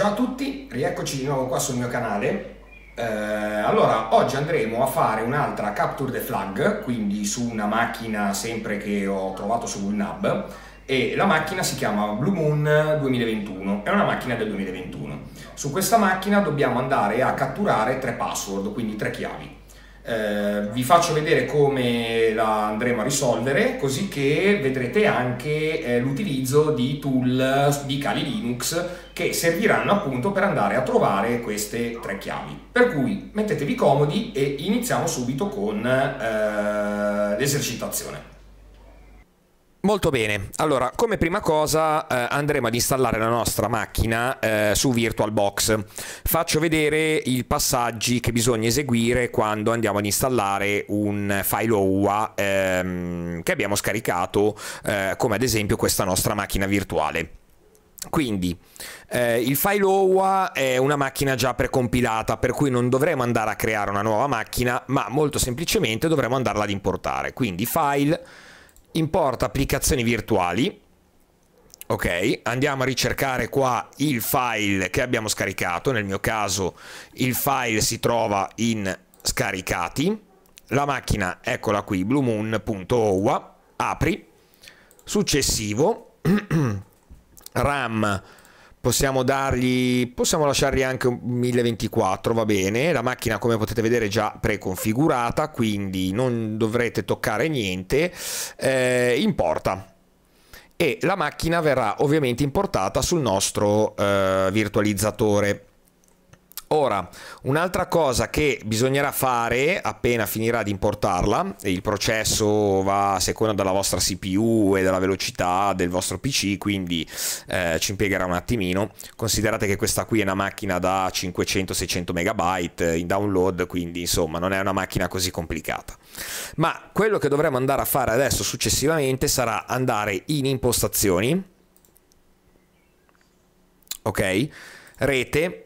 Ciao a tutti, rieccoci di nuovo qua sul mio canale. Eh, allora, oggi andremo a fare un'altra capture the flag, quindi su una macchina sempre che ho trovato su WinHub e la macchina si chiama Blue Moon 2021, è una macchina del 2021. Su questa macchina dobbiamo andare a catturare tre password, quindi tre chiavi eh, vi faccio vedere come la andremo a risolvere, così che vedrete anche eh, l'utilizzo di tool di Kali Linux che serviranno appunto per andare a trovare queste tre chiavi. Per cui mettetevi comodi e iniziamo subito con eh, l'esercitazione. Molto bene, allora come prima cosa eh, andremo ad installare la nostra macchina eh, su VirtualBox. Faccio vedere i passaggi che bisogna eseguire quando andiamo ad installare un file OUA ehm, che abbiamo scaricato eh, come ad esempio questa nostra macchina virtuale. Quindi eh, il file OWA è una macchina già precompilata, per cui non dovremo andare a creare una nuova macchina, ma molto semplicemente dovremo andarla ad importare. Quindi file importa applicazioni virtuali ok andiamo a ricercare qua il file che abbiamo scaricato nel mio caso il file si trova in scaricati la macchina eccola qui bluemoon.owa apri successivo ram possiamo dargli possiamo lasciargli anche un 1024 va bene la macchina come potete vedere è già preconfigurata quindi non dovrete toccare niente eh, importa e la macchina verrà ovviamente importata sul nostro eh, virtualizzatore Ora, un'altra cosa che bisognerà fare appena finirà di importarla, e il processo va a seconda della vostra CPU e della velocità del vostro PC, quindi eh, ci impiegherà un attimino, considerate che questa qui è una macchina da 500-600 MB in download, quindi insomma non è una macchina così complicata. Ma quello che dovremo andare a fare adesso successivamente sarà andare in impostazioni, ok, rete,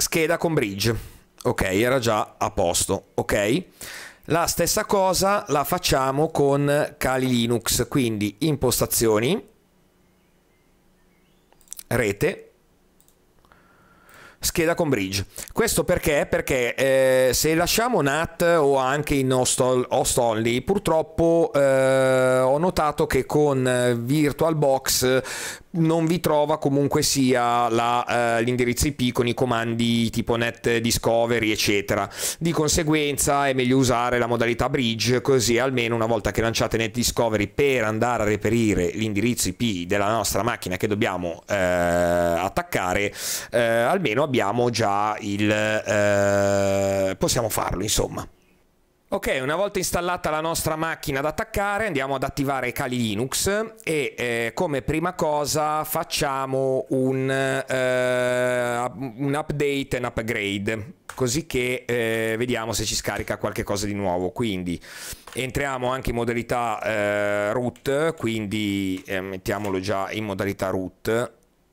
scheda con bridge. Ok, era già a posto. Ok. La stessa cosa la facciamo con Kali Linux, quindi impostazioni, rete, scheda con bridge. Questo perché? Perché eh, se lasciamo NAT o anche in host, only, purtroppo eh, ho notato che con eh, VirtualBox non vi trova comunque sia la, uh, eh, l'indirizzo IP con i comandi tipo net discovery eccetera di conseguenza è meglio usare la modalità bridge così almeno una volta che lanciate net discovery per andare a reperire l'indirizzo IP della nostra macchina che dobbiamo uh, attaccare uh, almeno abbiamo già il possiamo farlo insomma Ok, una volta installata la nostra macchina da attaccare andiamo ad attivare Kali Linux e eh, come prima cosa facciamo un, eh, un update e un upgrade così che eh, vediamo se ci scarica qualche cosa di nuovo. Quindi entriamo anche in modalità eh, root, quindi eh, mettiamolo già in modalità root.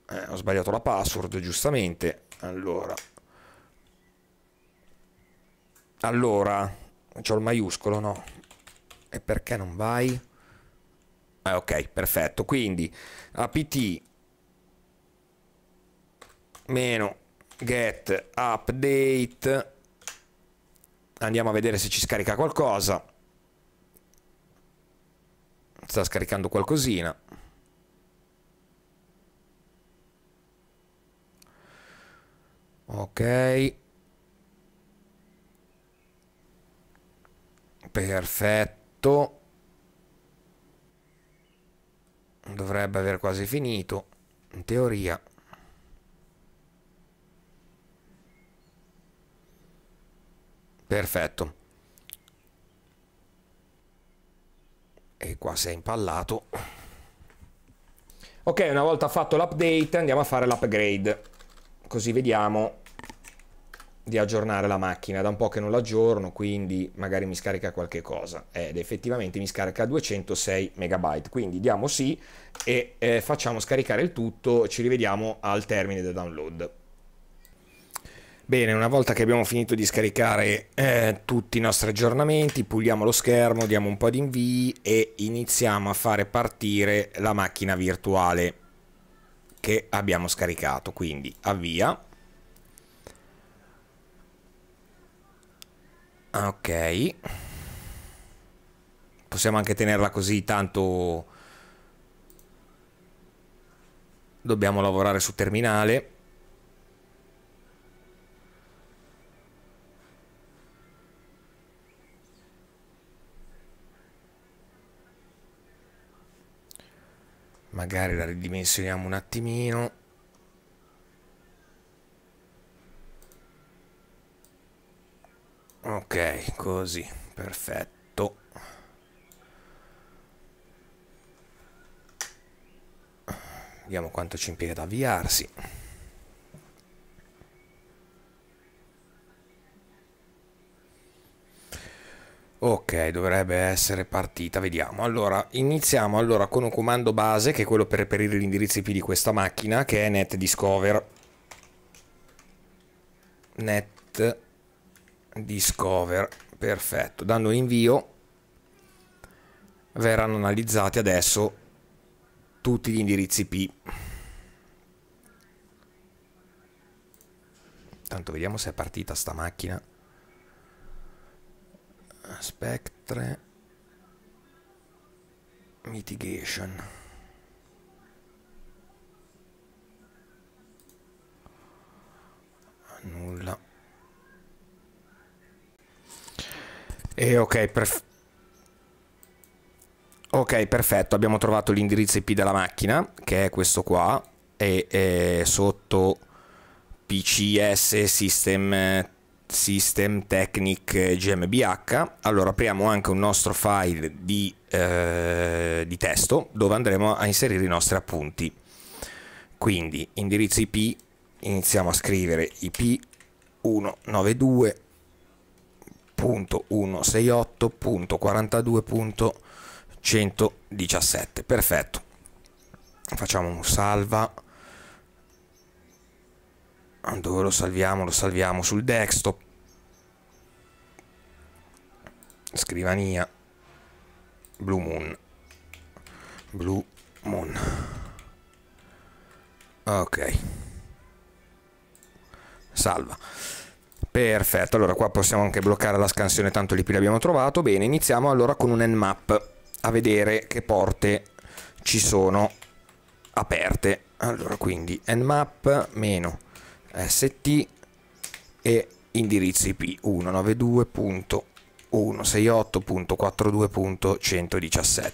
Eh, ho sbagliato la password giustamente. Allora. Allora C'ho il maiuscolo, no? E perché non vai? Eh, ok, perfetto. Quindi apt meno get update andiamo a vedere se ci scarica qualcosa sta scaricando qualcosina ok Perfetto. Dovrebbe aver quasi finito, in teoria. Perfetto. E qua si è impallato. Ok, una volta fatto l'update andiamo a fare l'upgrade. Così vediamo di aggiornare la macchina, da un po' che non l'aggiorno, quindi magari mi scarica qualche cosa ed effettivamente mi scarica 206 MB, quindi diamo sì e eh, facciamo scaricare il tutto, ci rivediamo al termine del download. Bene, una volta che abbiamo finito di scaricare eh, tutti i nostri aggiornamenti, puliamo lo schermo, diamo un po' di invii e iniziamo a fare partire la macchina virtuale che abbiamo scaricato, quindi avvia Ah, ok. Possiamo anche tenerla così, tanto dobbiamo lavorare su terminale. Magari la ridimensioniamo un attimino. ok così perfetto vediamo quanto ci impiega ad avviarsi Ok, dovrebbe essere partita, vediamo. Allora, iniziamo allora con un comando base che è quello per reperire gli indirizzi IP di questa macchina che è net discover net discover perfetto dando invio verranno analizzati adesso tutti gli indirizzi P tanto vediamo se è partita sta macchina spectre mitigation nulla E ok, perfetto. Ok, perfetto, abbiamo trovato l'indirizzo IP della macchina, che è questo qua, e è sotto PCS System, System Technic GmbH. Allora apriamo anche un nostro file di, eh, di testo dove andremo a inserire i nostri appunti. Quindi indirizzo IP, iniziamo a scrivere IP 192 168.42.117 perfetto facciamo un salva dove lo salviamo lo salviamo sul desktop scrivania blue moon blue moon ok salva Perfetto, allora qua possiamo anche bloccare la scansione, tanto lì l'abbiamo trovato. Bene, iniziamo allora con un nmap a vedere che porte ci sono aperte. Allora, quindi nmap meno st e indirizzo IP 192.168.42.117.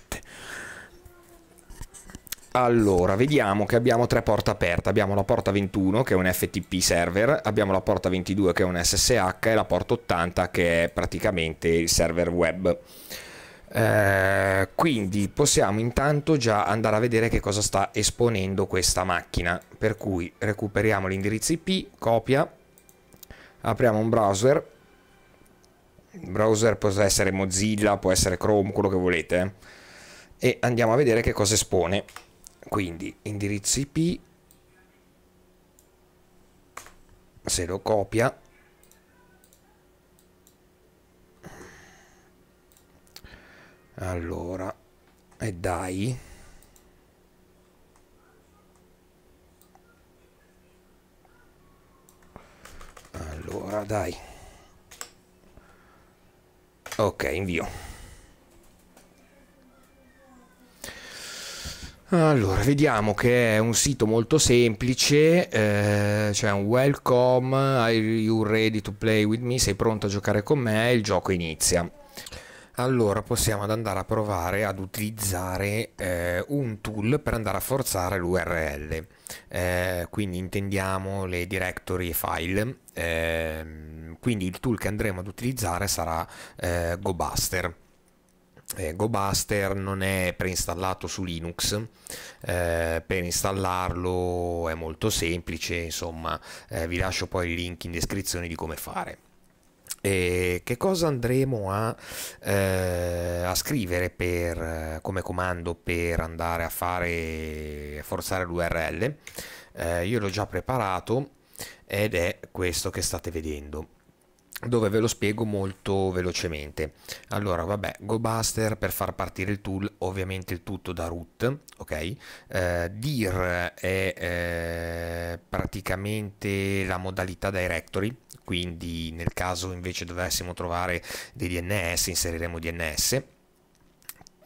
Allora, vediamo che abbiamo tre porte aperte. Abbiamo la porta 21 che è un FTP server, abbiamo la porta 22 che è un SSH e la porta 80 che è praticamente il server web. Eh, quindi possiamo intanto già andare a vedere che cosa sta esponendo questa macchina. Per cui recuperiamo l'indirizzo IP, copia, apriamo un browser. Il browser può essere Mozilla, può essere Chrome, quello che volete. E andiamo a vedere che cosa espone quindi indirizzo IP se lo copia allora e dai allora dai ok invio Allora, vediamo che è un sito molto semplice, eh, c'è un welcome, are you ready to play with me? Sei pronto a giocare con me? Il gioco inizia. Allora possiamo andare a provare ad utilizzare eh, un tool per andare a forzare l'URL, eh, quindi intendiamo le directory e file, ehm, quindi il tool che andremo ad utilizzare sarà eh, GoBuster eh, GoBuster non è preinstallato su Linux, eh, per installarlo è molto semplice, insomma eh, vi lascio poi il link in descrizione di come fare. E che cosa andremo a, eh, a scrivere per, eh, come comando per andare a fare a forzare l'URL? Eh, io l'ho già preparato ed è questo che state vedendo dove ve lo spiego molto velocemente. Allora, vabbè, GoBuster per far partire il tool, ovviamente il tutto da root, ok? Eh, dir è eh, praticamente la modalità directory, quindi nel caso invece dovessimo trovare dei DNS, inseriremo DNS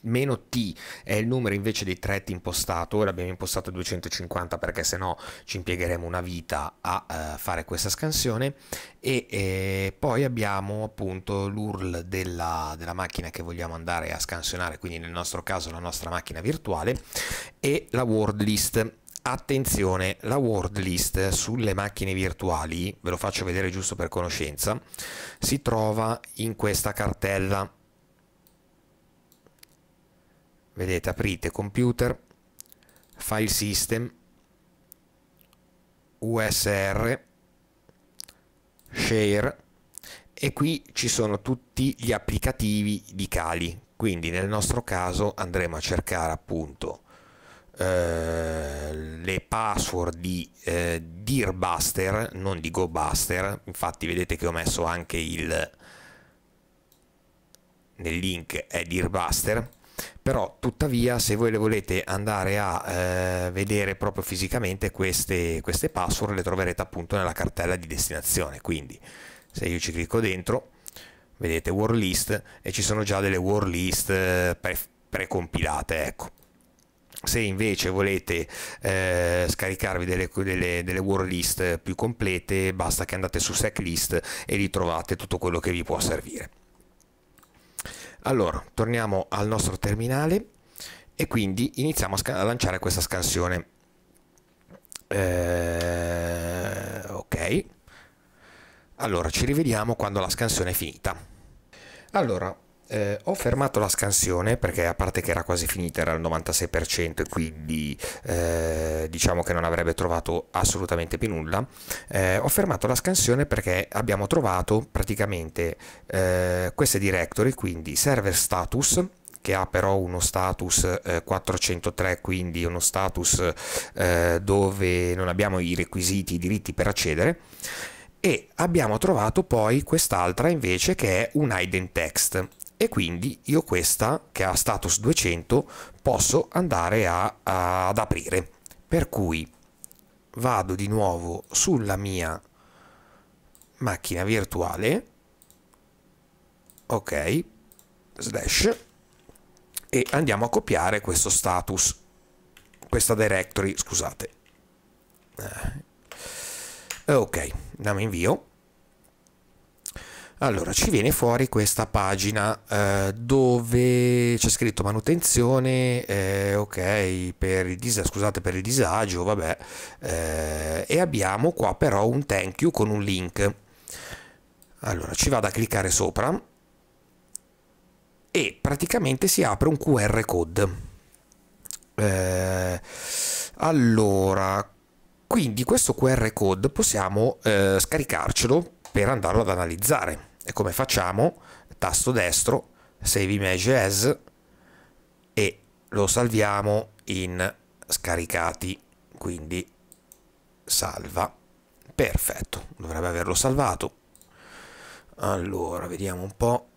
meno t è il numero invece dei thread impostato, ora abbiamo impostato 250 perché sennò ci impiegheremo una vita a uh, fare questa scansione e, e eh, poi abbiamo appunto l'URL della, della, macchina che vogliamo andare a scansionare, quindi nel nostro caso la nostra macchina virtuale e la word list. Attenzione, la word list sulle macchine virtuali, ve lo faccio vedere giusto per conoscenza, si trova in questa cartella vedete aprite computer file system usr share e qui ci sono tutti gli applicativi di Cali quindi nel nostro caso andremo a cercare appunto eh, le password di eh, Dearbuster non di GoBuster infatti vedete che ho messo anche il nel link è Dearbuster però tuttavia se voi le volete andare a eh, vedere proprio fisicamente queste, queste password le troverete appunto nella cartella di destinazione quindi se io ci clicco dentro vedete word list e ci sono già delle word list eh, pre precompilate ecco se invece volete eh, scaricarvi delle, delle, delle word più complete basta che andate su SecList e lì trovate tutto quello che vi può servire allora, torniamo al nostro terminale e quindi iniziamo a, a lanciare questa scansione. Eh, ok. Allora, ci rivediamo quando la scansione è finita. Allora, eh, ho fermato la scansione perché a parte che era quasi finita, era al 96% e quindi eh, diciamo che non avrebbe trovato assolutamente più nulla. Eh, ho fermato la scansione perché abbiamo trovato praticamente eh, queste directory, quindi server status che ha però uno status 403 eh, quindi uno status eh, dove non abbiamo i requisiti i diritti per accedere e abbiamo trovato poi quest'altra invece che è un hidden text e quindi io questa che ha status 200 posso andare a, a, ad aprire per cui vado di nuovo sulla mia macchina virtuale ok slash e andiamo a copiare questo status questa directory scusate eh. ok dammi invio allora, ci viene fuori questa pagina eh, dove c'è scritto manutenzione, eh, ok, per il dis- scusate per il disagio, vabbè, eh, e abbiamo qua però un thank you con un link. Allora, ci vado a cliccare sopra e praticamente si apre un QR code. Eh, allora, quindi questo QR code possiamo eh, scaricarcelo per andarlo ad analizzare. E come facciamo? Tasto destro, save image as e lo salviamo in scaricati, quindi salva. Perfetto, dovrebbe averlo salvato. Allora, vediamo un po'.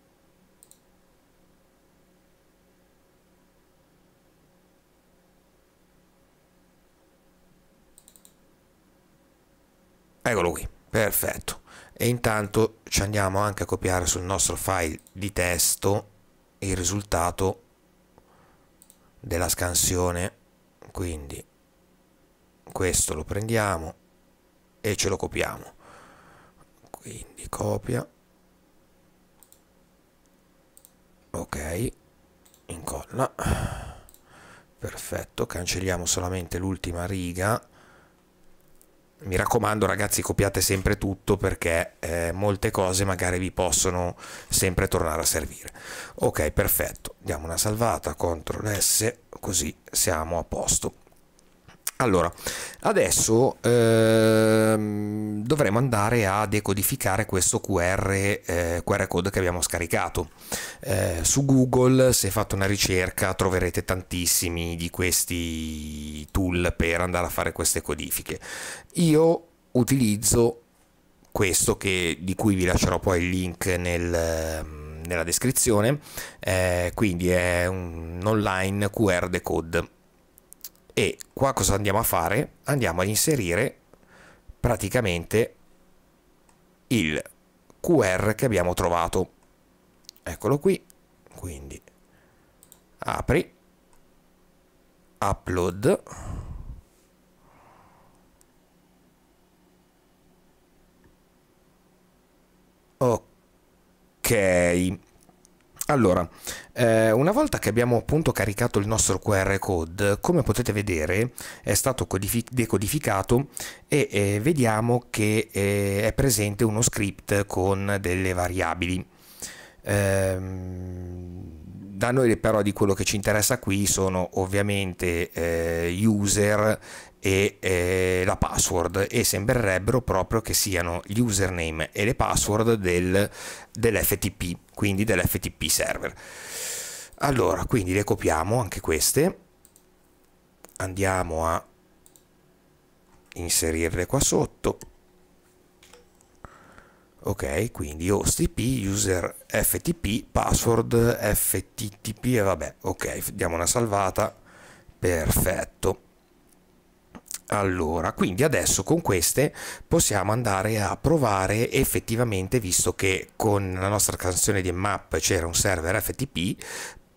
Eccolo qui, perfetto e intanto ci andiamo anche a copiare sul nostro file di testo il risultato della scansione quindi questo lo prendiamo e ce lo copiamo quindi copia ok incolla perfetto cancelliamo solamente l'ultima riga mi raccomando ragazzi copiate sempre tutto perché eh, molte cose magari vi possono sempre tornare a servire ok perfetto diamo una salvata ctrl s così siamo a posto allora, adesso ehm, dovremo andare a decodificare questo QR, eh, QR code che abbiamo scaricato. Eh, su Google, se fate una ricerca, troverete tantissimi di questi tool per andare a fare queste codifiche. Io utilizzo questo che, di cui vi lascerò poi il link nel, nella descrizione, eh, quindi è un online QR decode e qua cosa andiamo a fare? Andiamo ad inserire praticamente il QR che abbiamo trovato. Eccolo qui, quindi apri, upload, ok, allora, eh, una volta che abbiamo appunto caricato il nostro QR code, come potete vedere è stato decodificato e eh, vediamo che eh, è presente uno script con delle variabili. Ehm, da noi però di quello che ci interessa qui sono ovviamente eh, user e eh, la password e sembrerebbero proprio che siano gli username e le password del, dell'FTP, quindi dell'FTP server. Allora, quindi le copiamo anche queste, andiamo a inserirle qua sotto, ok quindi hostp user ftp password fttp e vabbè ok diamo una salvata perfetto allora, quindi adesso con queste possiamo andare a provare effettivamente, visto che con la nostra canzone di map c'era un server FTP,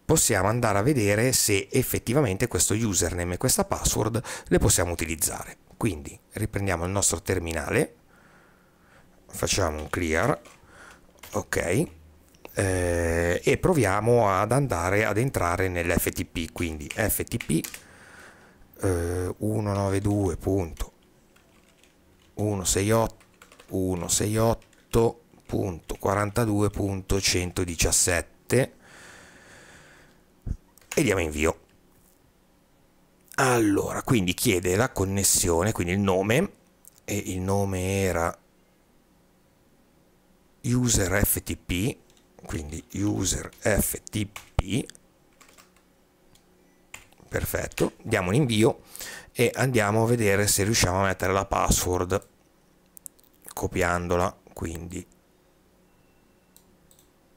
possiamo andare a vedere se effettivamente questo username e questa password le possiamo utilizzare. Quindi riprendiamo il nostro terminale, facciamo un clear, ok, eh, e proviamo ad andare ad entrare nell'FTP, quindi FTP eh, 192 e diamo invio allora quindi chiede la connessione quindi il nome e il nome era user ftp quindi user ftp perfetto, diamo un invio e andiamo a vedere se riusciamo a mettere la password copiandola, quindi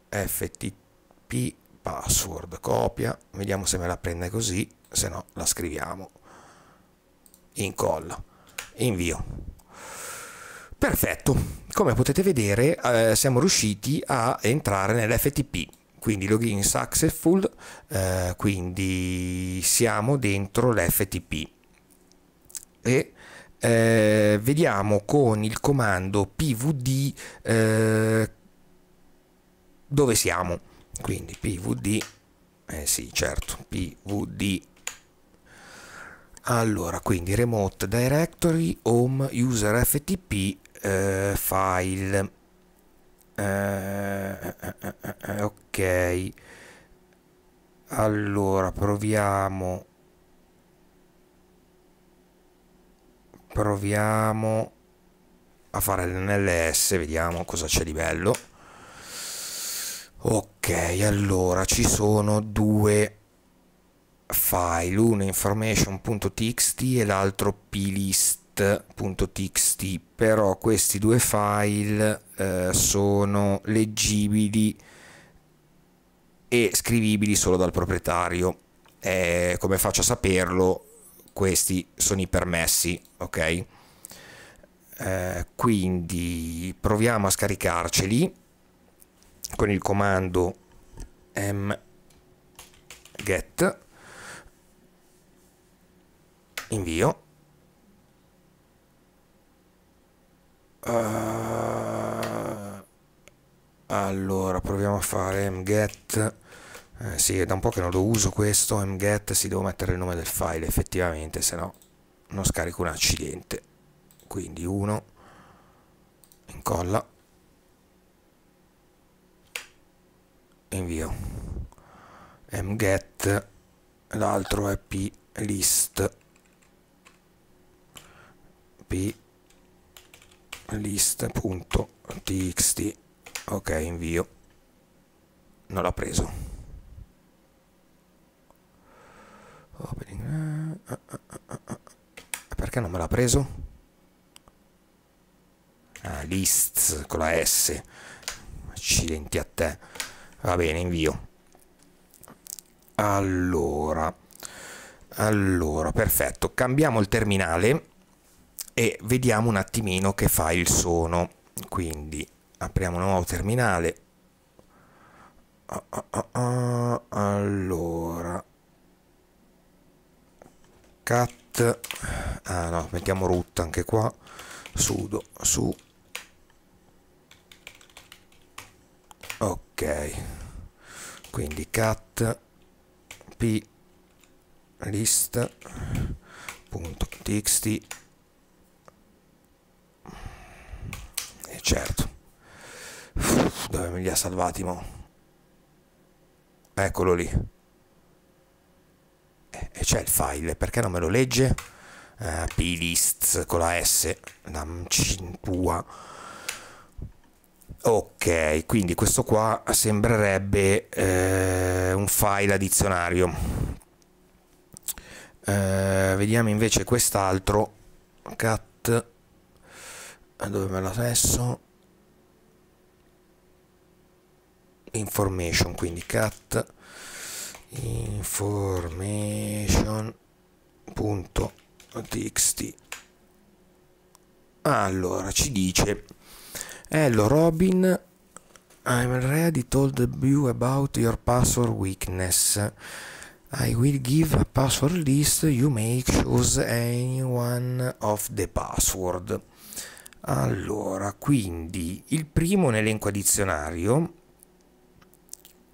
ftp password copia, vediamo se me la prende così, se no la scriviamo, incolla, invio. Perfetto, come potete vedere eh, siamo riusciti a entrare nell'FTP quindi login successful, eh, quindi siamo dentro l'FTP e eh, vediamo con il comando pvd eh, dove siamo quindi pvd eh sì certo pvd allora quindi remote directory home user ftp eh, file eh, eh, eh, eh, ok allora proviamo proviamo a fare l'NLS vediamo cosa c'è di bello ok allora ci sono due file uno information.txt e l'altro plist.txt però questi due file eh, sono leggibili e scrivibili solo dal proprietario. Eh, come faccio a saperlo? Questi sono i permessi, ok? Eh, quindi proviamo a scaricarceli con il comando mget invio uh allora proviamo a fare mget eh, sì è da un po' che non lo uso questo mget si devo mettere il nome del file effettivamente se no non scarico un accidente quindi 1 incolla invio mget l'altro è plist plist.txt ok invio non l'ha preso ah, ah, ah, perché non me l'ha preso? ah lists con la s accidenti a te va bene invio allora allora perfetto cambiamo il terminale e vediamo un attimino che fa il sono quindi apriamo un nuovo terminale ah, ah, ah, allora cat ah no mettiamo root anche qua sudo su ok quindi cat p list punto txt e certo dove me li ha salvati, mo? Eccolo lì. E, c'è il file, perché non me lo legge? Uh, eh, plist con la S, la cintua. Ok, quindi questo qua sembrerebbe eh, un file a dizionario. Eh, vediamo invece quest'altro cat dove me l'ha messo information quindi cat information.txt allora ci dice hello Robin I'm already told you about your password weakness I will give a password list you may choose any one of the password allora quindi il primo è un elenco a dizionario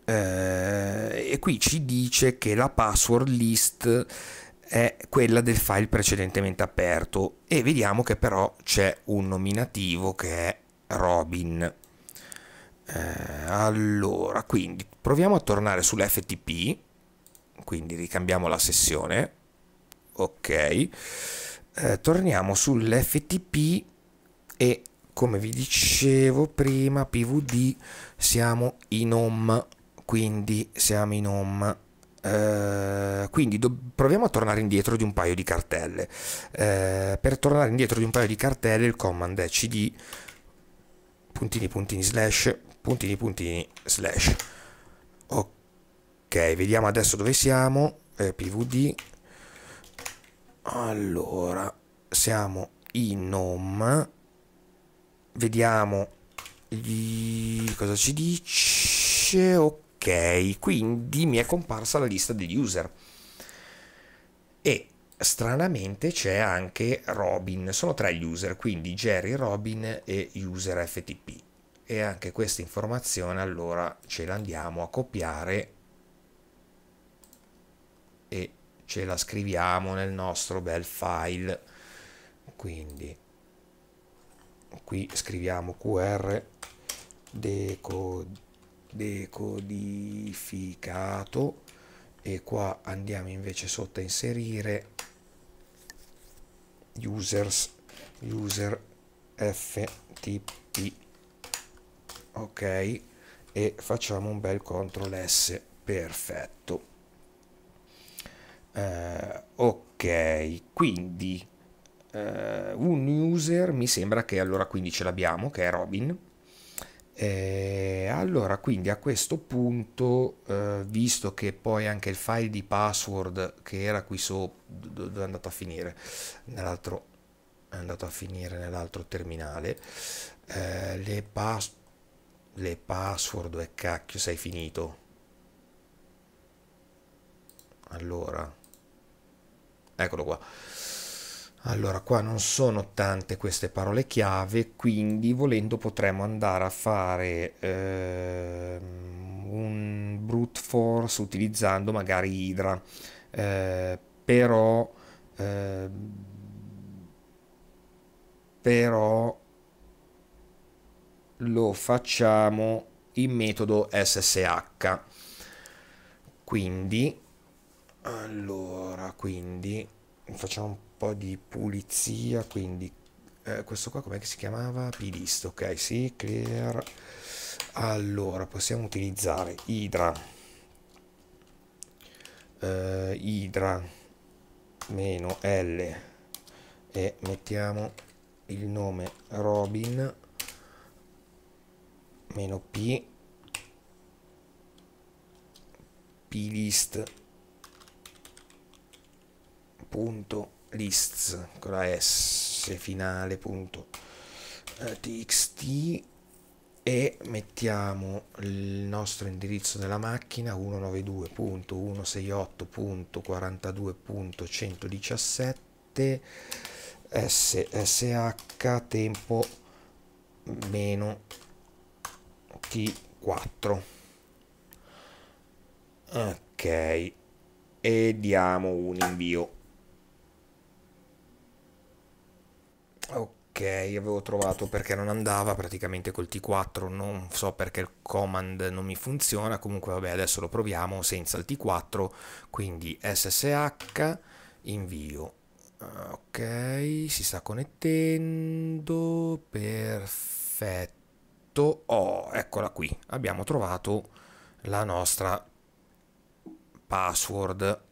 eh, e qui ci dice che la password list è quella del file precedentemente aperto e vediamo che però c'è un nominativo che è Robin. Eh, allora, quindi proviamo a tornare sull'FTP, quindi ricambiamo la sessione, ok, eh, torniamo sull'FTP e come vi dicevo prima, pvd, siamo in home quindi siamo in home Uh, quindi proviamo a tornare indietro di un paio di cartelle. Uh, per tornare indietro di un paio di cartelle il command è cd puntini puntini slash puntini puntini slash. Ok, vediamo adesso dove siamo. Eh, pvd. Allora, siamo in home. Vediamo gli... cosa ci dice. Ok ok, quindi mi è comparsa la lista degli user. E stranamente c'è anche Robin, sono tre gli user, quindi Jerry, Robin e user FTP. E anche questa informazione allora ce l'andiamo a copiare e ce la scriviamo nel nostro bel file. Quindi qui scriviamo qr decode decodificato e qua andiamo invece sotto a inserire users user ftp ok e facciamo un bel control s perfetto eh, ok quindi eh, un user mi sembra che allora quindi ce l'abbiamo che è robin eh, allora, quindi a questo punto, eh, visto che poi anche il file di password che era qui sopra, dove è andato a finire? Nell'altro è andato a finire nell'altro terminale. Eh, le, pas le password e cacchio, sei finito. Allora, eccolo qua allora, qua non sono tante queste parole chiave, quindi volendo potremmo andare a fare ehm, un brute force utilizzando magari Hydra, eh, però, eh, però lo facciamo in metodo SSH. Quindi, allora, quindi facciamo un po' di pulizia, quindi eh, questo qua com'è che si chiamava? Pilist, ok, sì, clear. Allora, possiamo utilizzare Idra. Eh, Idra meno L e mettiamo il nome Robin meno P list punto lists con la S finale punto txt eh, e mettiamo il nostro indirizzo della macchina 192.168.42.117 ssh tempo meno t4 ok e diamo un invio Ok, avevo trovato perché non andava praticamente col T4, non so perché il command non mi funziona, comunque vabbè adesso lo proviamo senza il T4, quindi SSH, invio. Ok, si sta connettendo, perfetto. Oh, eccola qui, abbiamo trovato la nostra password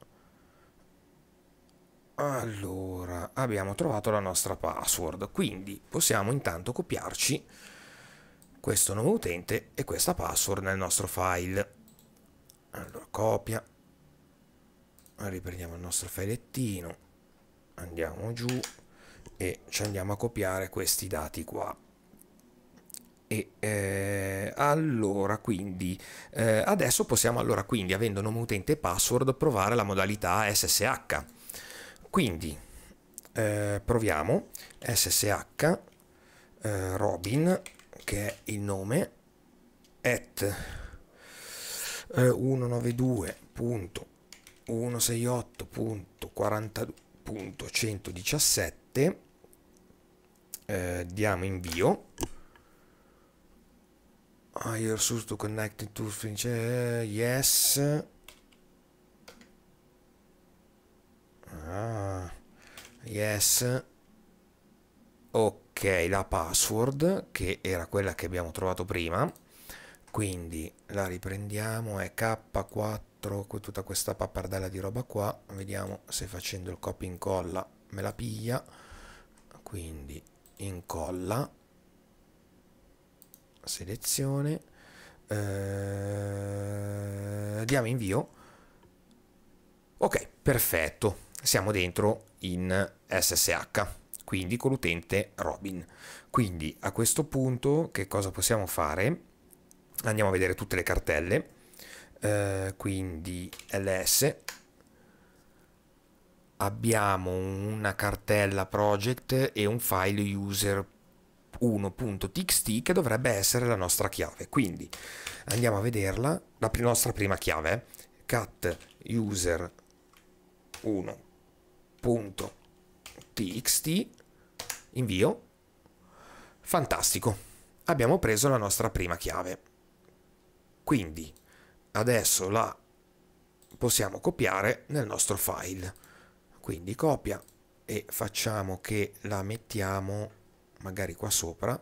allora, abbiamo trovato la nostra password, quindi possiamo intanto copiarci questo nuovo utente e questa password nel nostro file. Allora, copia, riprendiamo il nostro filettino, andiamo giù e ci andiamo a copiare questi dati qua. E, eh, allora quindi eh, adesso possiamo allora quindi avendo nome utente e password provare la modalità SSH quindi eh, proviamo ssh eh, robin che è il nome at eh, 192.168.42.117 eh, diamo invio Higher ah, source to connect to finish. yes Ah, yes. Ok, la password che era quella che abbiamo trovato prima. Quindi la riprendiamo, è K4, tutta questa pappardella di roba qua. Vediamo se facendo il copy incolla me la piglia. Quindi incolla, selezione, eh, diamo invio. Ok, perfetto siamo dentro in SSH, quindi con l'utente Robin. Quindi a questo punto che cosa possiamo fare? Andiamo a vedere tutte le cartelle, eh, quindi ls, abbiamo una cartella project e un file user 1.txt che dovrebbe essere la nostra chiave. Quindi andiamo a vederla, la nostra prima chiave, cat user 1 file.txt, invio, fantastico, abbiamo preso la nostra prima chiave. Quindi adesso la possiamo copiare nel nostro file. Quindi copia e facciamo che la mettiamo magari qua sopra.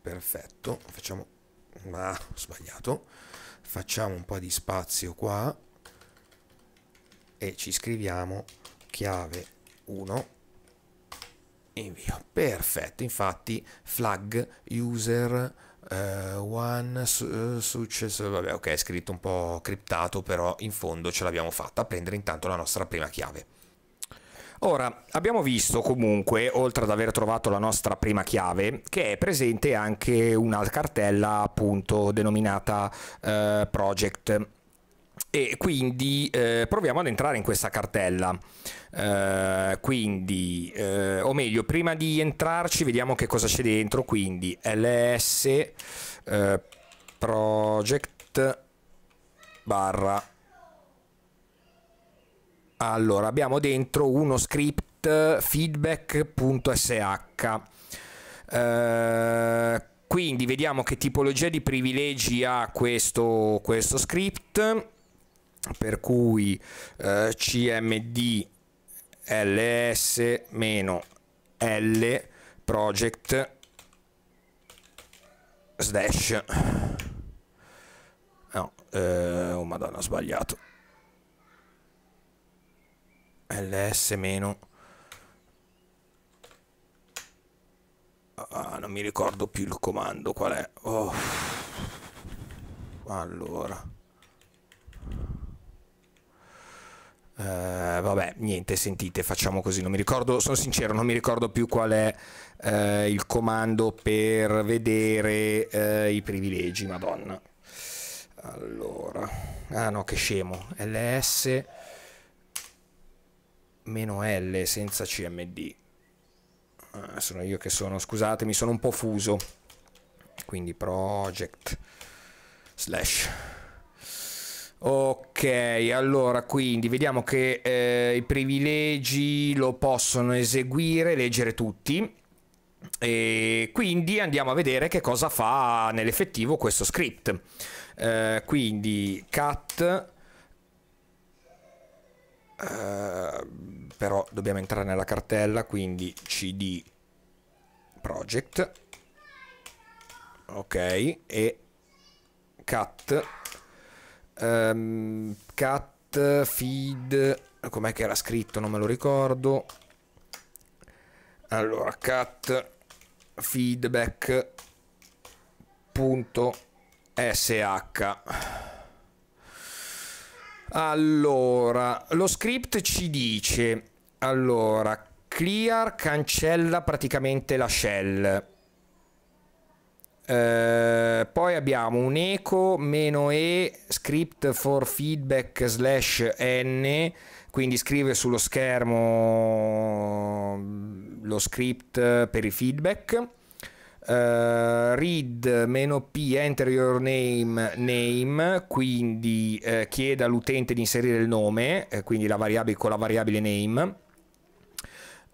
Perfetto, facciamo... ma ah, ho sbagliato. Facciamo un po' di spazio qua e ci scriviamo chiave 1 invio perfetto infatti flag user Uh, one su success, vabbè, ok, è scritto un po' criptato, però in fondo ce l'abbiamo fatta a prendere intanto la nostra prima chiave. Ora, abbiamo visto comunque, oltre ad aver trovato la nostra prima chiave, che è presente anche una cartella appunto denominata uh, project e quindi eh, proviamo ad entrare in questa cartella eh, quindi eh, o meglio prima di entrarci vediamo che cosa c'è dentro quindi ls eh, project barra allora abbiamo dentro uno script feedback.sh eh, quindi vediamo che tipologia di privilegi ha questo, questo script per cui eh, cmd ls meno l project slash no eh, oh madonna ho sbagliato ls meno ah, non mi ricordo più il comando qual è oh. allora Uh, vabbè, niente, sentite, facciamo così. Non mi ricordo, sono sincero, non mi ricordo più qual è uh, il comando per vedere uh, i privilegi, madonna. Allora, ah no, che scemo. LS meno L senza CMD. Ah, sono io che sono, scusatemi, sono un po' fuso. Quindi project slash Ok, allora quindi vediamo che eh, i privilegi lo possono eseguire, leggere tutti. E quindi andiamo a vedere che cosa fa nell'effettivo questo script. Eh, quindi cat. Eh, però dobbiamo entrare nella cartella, quindi cd project. Ok, e cat Um, cat feed com'è che era scritto non me lo ricordo allora cat feedback punto sh allora lo script ci dice allora clear cancella praticamente la shell eh, poi abbiamo un eco meno e script for feedback slash n quindi scrive sullo schermo lo script per il feedback Uh, read meno p enter your name name quindi uh, chieda all'utente di inserire il nome eh, quindi la variabile con la variabile name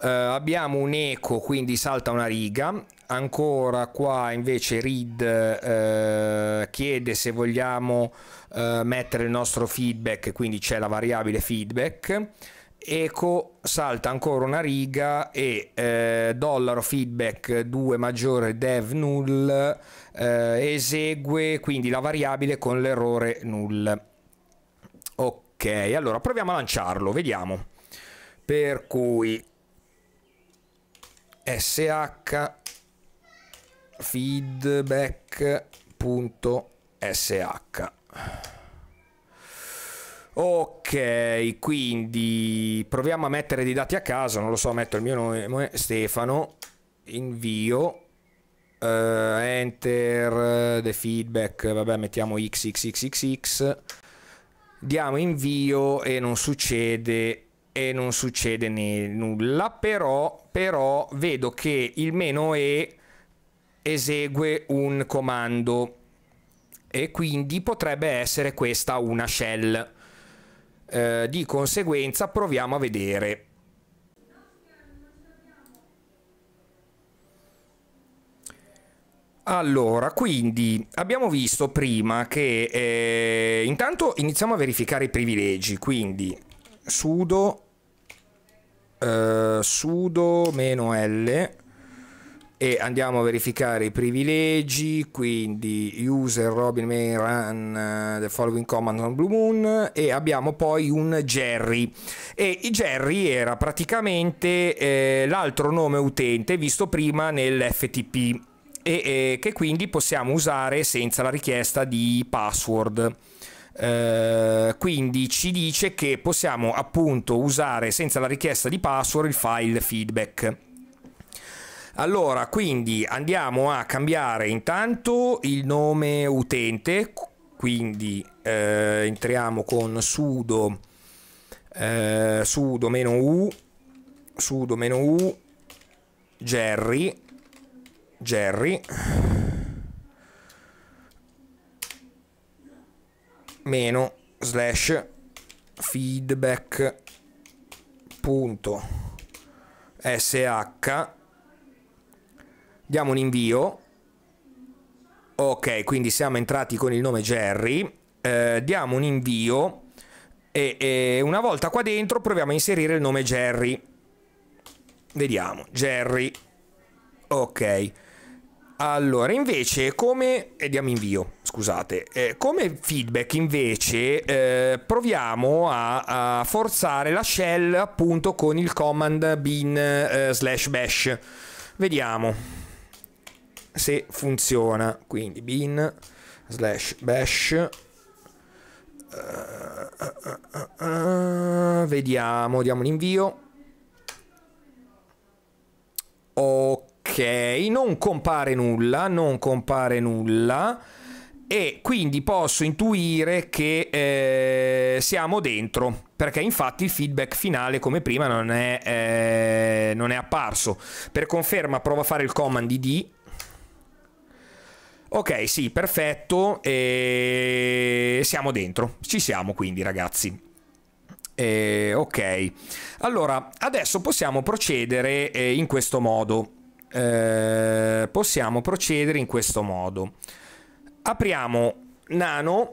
eh, abbiamo un eco quindi salta una riga ancora qua invece Reed eh, chiede se vogliamo eh, mettere il nostro feedback quindi c'è la variabile feedback eco salta ancora una riga e eh, dollaro feedback 2 maggiore dev null eh, esegue quindi la variabile con l'errore null ok allora proviamo a lanciarlo vediamo per cui sh feedback.sh ok quindi proviamo a mettere dei dati a caso non lo so metto il mio nome Stefano invio uh, enter the feedback vabbè mettiamo xxxxx diamo invio e non succede e non succede nulla, però, però vedo che il meno E esegue un comando e quindi potrebbe essere questa una shell. Eh, di conseguenza proviamo a vedere. Allora, quindi abbiamo visto prima che eh, intanto iniziamo a verificare i privilegi, quindi sudo eh, sudo meno L e andiamo a verificare i privilegi quindi user robin main run uh, the following command on blue moon e abbiamo poi un jerry e i jerry era praticamente eh, l'altro nome utente visto prima nell'ftp e eh, che quindi possiamo usare senza la richiesta di password eh, quindi ci dice che possiamo appunto usare senza la richiesta di password il file feedback. Allora, quindi andiamo a cambiare intanto il nome utente, quindi eh, entriamo con sudo eh, sudo-u sudo-u Jerry Jerry meno slash feedback punto sh diamo un invio ok quindi siamo entrati con il nome Jerry eh, diamo un invio e, e una volta qua dentro proviamo a inserire il nome Jerry vediamo Jerry ok allora, invece, come... Eh, diamo invio, scusate. Eh, come feedback, invece, eh, proviamo a, a, forzare la shell, appunto, con il command bin eh, slash bash. Vediamo se funziona. Quindi bin slash bash. Uh, uh, uh, vediamo, diamo l'invio. Ok non compare nulla, non compare nulla e quindi posso intuire che eh, siamo dentro perché infatti il feedback finale come prima non è, eh, non è apparso per conferma provo a fare il command id ok sì perfetto e siamo dentro ci siamo quindi ragazzi eh, ok allora adesso possiamo procedere eh, in questo modo eh, possiamo procedere in questo modo. Apriamo nano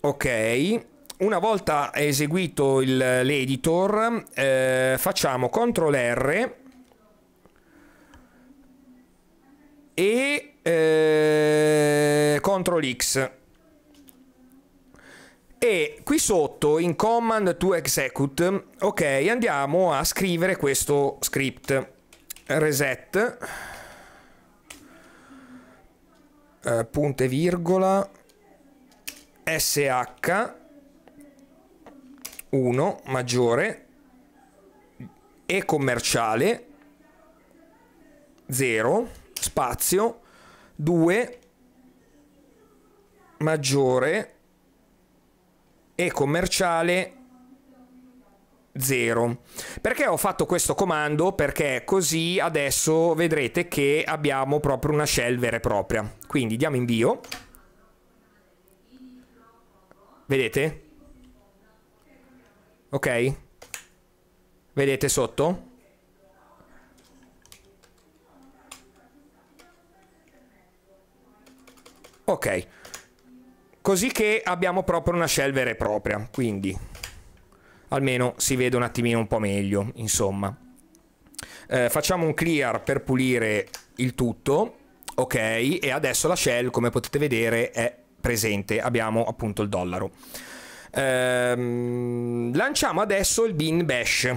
ok una volta eseguito l'editor eh, facciamo CTRL R e eh, CTRL X e qui sotto in command to execute, ok, andiamo a scrivere questo script reset eh, punte virgola sh 1 maggiore e commerciale 0 spazio 2 maggiore e commerciale 0. Perché ho fatto questo comando? Perché così adesso vedrete che abbiamo proprio una shell vera e propria. Quindi diamo invio. Vedete? Ok? Vedete sotto? Ok. Così che abbiamo proprio una shell vera e propria, quindi almeno si vede un attimino un po' meglio, insomma. Eh, facciamo un clear per pulire il tutto, ok, e adesso la shell, come potete vedere, è presente, abbiamo appunto il dollaro. Ehm, lanciamo adesso il bin bash,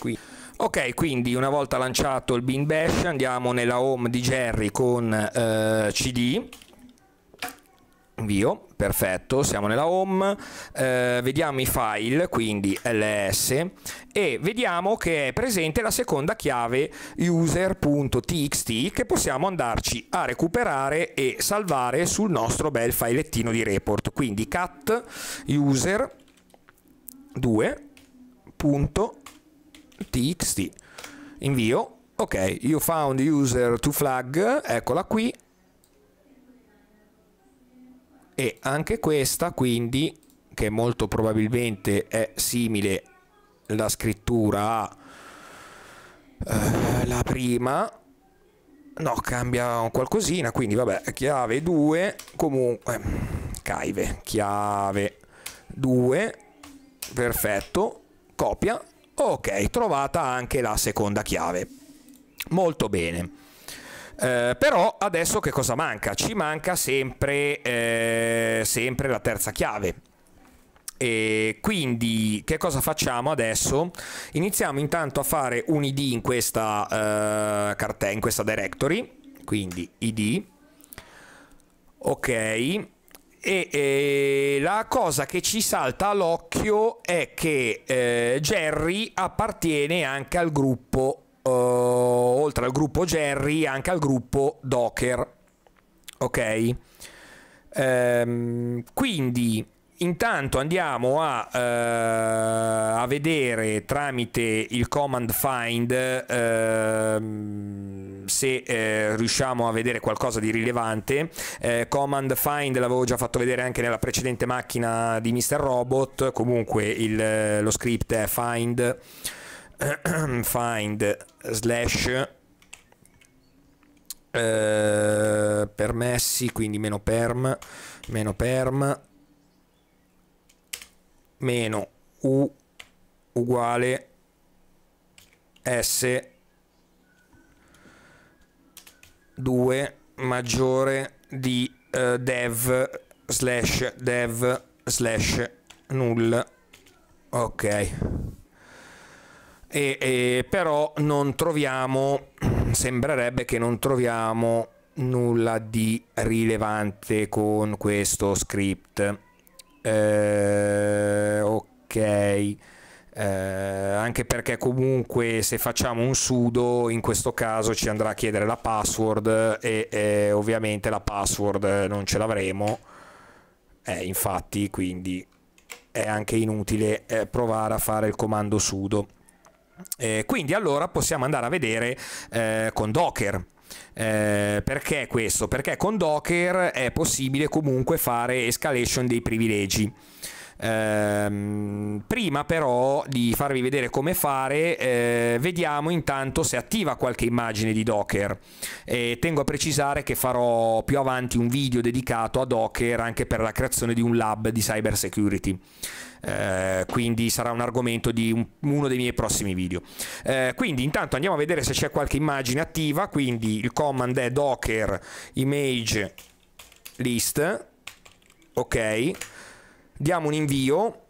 qui. Ok, quindi una volta lanciato il bin bash andiamo nella home di Jerry con eh, cd invio, perfetto, siamo nella home, eh, vediamo i file, quindi ls e vediamo che è presente la seconda chiave user.txt che possiamo andarci a recuperare e salvare sul nostro bel filettino di report, quindi cat user 2.txt invio, ok, you found user to flag, eccola qui e anche questa quindi che molto probabilmente è simile la scrittura a eh, la prima no cambia qualcosina quindi vabbè chiave 2 comunque caive chiave 2 perfetto copia ok trovata anche la seconda chiave molto bene eh, però adesso che cosa manca? Ci manca sempre, eh, sempre la terza chiave. E quindi che cosa facciamo adesso? Iniziamo intanto a fare un id in questa eh, cartella, in questa directory, quindi id, ok, e, e la cosa che ci salta all'occhio è che eh, Jerry appartiene anche al gruppo eh, oltre al gruppo Jerry, anche al gruppo Docker. Ok? Um, quindi intanto andiamo a, uh, a, vedere tramite il command find uh, se uh, riusciamo a vedere qualcosa di rilevante command find l'avevo già fatto vedere anche nella precedente macchina di Mr. Robot comunque il, lo script è find find slash eh, permessi quindi meno perm meno perm meno u uguale s 2 maggiore di eh, dev slash dev slash null ok e, e, però non troviamo, sembrerebbe che non troviamo nulla di rilevante con questo script. Eh, ok. Eh, anche perché comunque se facciamo un sudo in questo caso ci andrà a chiedere la password e, e ovviamente la password non ce l'avremo eh, infatti quindi è anche inutile eh, provare a fare il comando sudo eh, quindi allora possiamo andare a vedere eh, con Docker. Eh, perché questo? Perché con Docker è possibile comunque fare escalation dei privilegi. Ehm, prima però di farvi vedere come fare, eh, vediamo intanto se attiva qualche immagine di Docker. E tengo a precisare che farò più avanti un video dedicato a Docker anche per la creazione di un lab di cyber security. Eh, quindi sarà un argomento di un, uno dei miei prossimi video. Eh, quindi intanto andiamo a vedere se c'è qualche immagine attiva, quindi il command è docker image list, ok, diamo un invio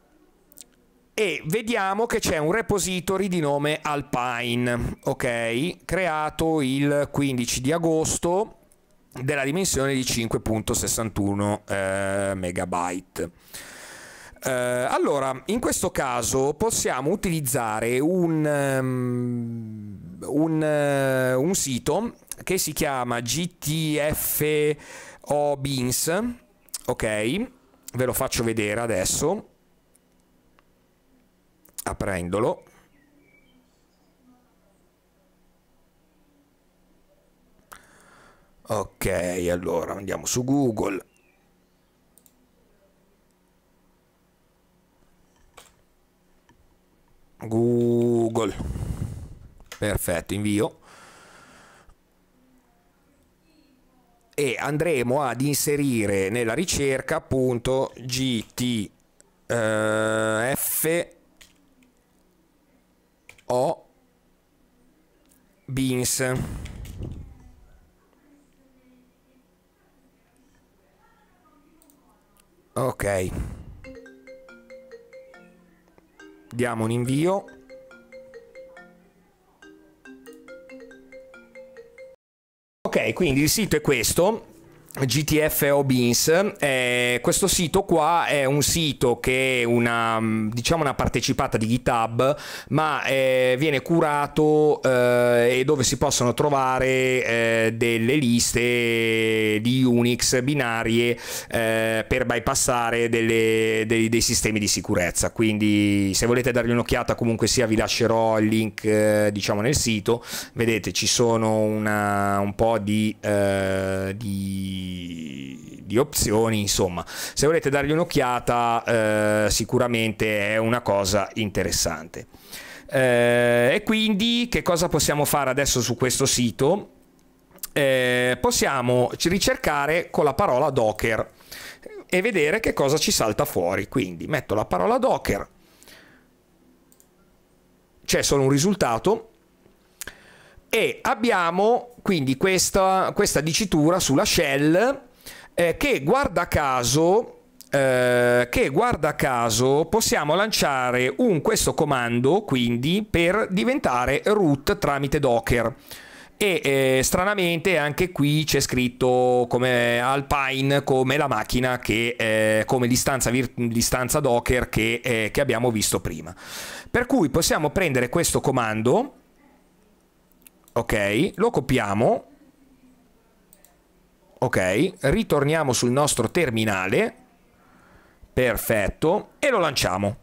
e vediamo che c'è un repository di nome Alpine, ok? Creato il 15 di agosto della dimensione di 5.61 eh, megabyte. Eh, allora, in questo caso possiamo utilizzare un, um, un, uh, un sito che si chiama GTFO Beans, ok? ve lo faccio vedere adesso aprendolo ok allora andiamo su google google perfetto invio e andremo ad inserire nella ricerca appunto gtf eh, o beans ok diamo un invio quindi il sito è questo GTFO Beans, eh, questo sito qua è un sito che è una, mm, diciamo una partecipata di GitHub, ma eh, viene curato eh, e dove si possono trovare eh, delle liste di Unix binarie eh, per bypassare delle, dei, dei, sistemi di sicurezza. Quindi se volete dargli un'occhiata comunque sia vi lascerò il link eh, diciamo nel sito, vedete ci sono una, un po' di, di di, opzioni, insomma, se volete dargli un'occhiata eh, sicuramente è una cosa interessante. Eh, e quindi che cosa possiamo fare adesso su questo sito? Eh, possiamo ricercare con la parola Docker e vedere che cosa ci salta fuori. Quindi metto la parola Docker, c'è solo un risultato e abbiamo quindi questa, questa dicitura sulla shell eh, che guarda caso eh, che guarda caso possiamo lanciare un, questo comando quindi per diventare root tramite docker e eh, stranamente anche qui c'è scritto come Alpine come la macchina che eh, come distanza, distanza docker che, eh, che abbiamo visto prima per cui possiamo prendere questo comando Ok, lo copiamo. Ok, ritorniamo sul nostro terminale. Perfetto. E lo lanciamo.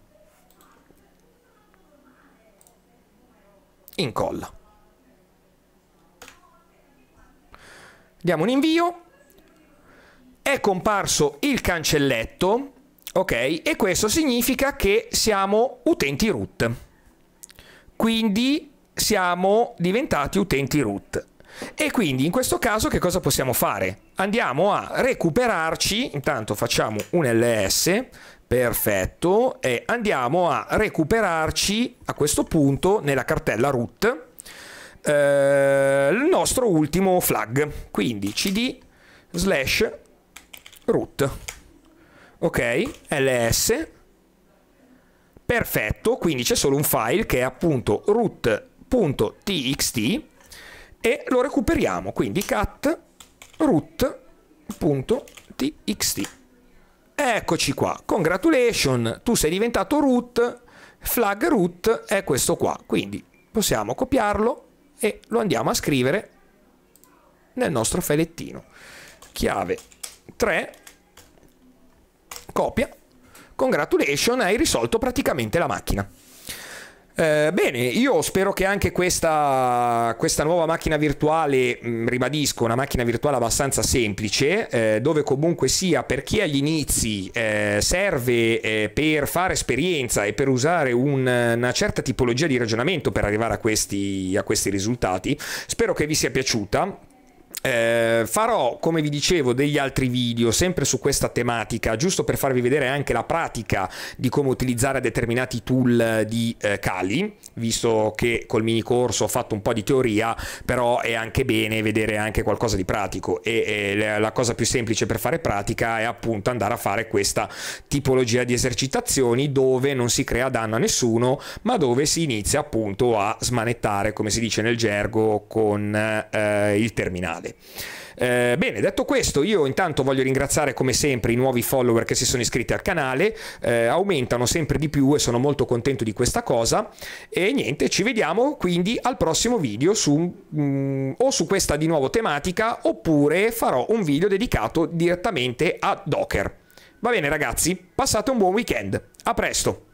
Incolla. Diamo un invio. È comparso il cancelletto. Ok, e questo significa che siamo utenti root. Quindi siamo diventati utenti root. E quindi in questo caso che cosa possiamo fare? Andiamo a recuperarci, intanto facciamo un ls, perfetto, e andiamo a recuperarci a questo punto nella cartella root eh, il nostro ultimo flag, quindi cd slash root, ok, ls, perfetto, quindi c'è solo un file che è appunto root root.txt e lo recuperiamo, quindi cat root.txt. Eccoci qua, congratulation tu sei diventato root, flag root è questo qua, quindi possiamo copiarlo e lo andiamo a scrivere nel nostro failettino. Chiave 3, copia, congratulation hai risolto praticamente la macchina. Eh, bene, io spero che anche questa, questa nuova macchina virtuale, mh, mm, ribadisco, una macchina virtuale abbastanza semplice, eh, dove comunque sia per chi agli inizi eh, serve eh, per fare esperienza e per usare un, una certa tipologia di ragionamento per arrivare a questi, a questi risultati, spero che vi sia piaciuta. Eh, farò, come vi dicevo, degli altri video sempre su questa tematica, giusto per farvi vedere anche la pratica di come utilizzare determinati tool eh, di eh, Kali visto che col mini corso ho fatto un po' di teoria, però è anche bene vedere anche qualcosa di pratico e, e la cosa più semplice per fare pratica è appunto andare a fare questa tipologia di esercitazioni dove non si crea danno a nessuno, ma dove si inizia appunto a smanettare, come si dice nel gergo, con eh, il terminale. Eh, bene, detto questo, io intanto voglio ringraziare come sempre i nuovi follower che si sono iscritti al canale, eh, aumentano sempre di più e sono molto contento di questa cosa. E niente, ci vediamo quindi al prossimo video su, mh, mm, o su questa di nuovo tematica oppure farò un video dedicato direttamente a Docker. Va bene ragazzi, passate un buon weekend. A presto!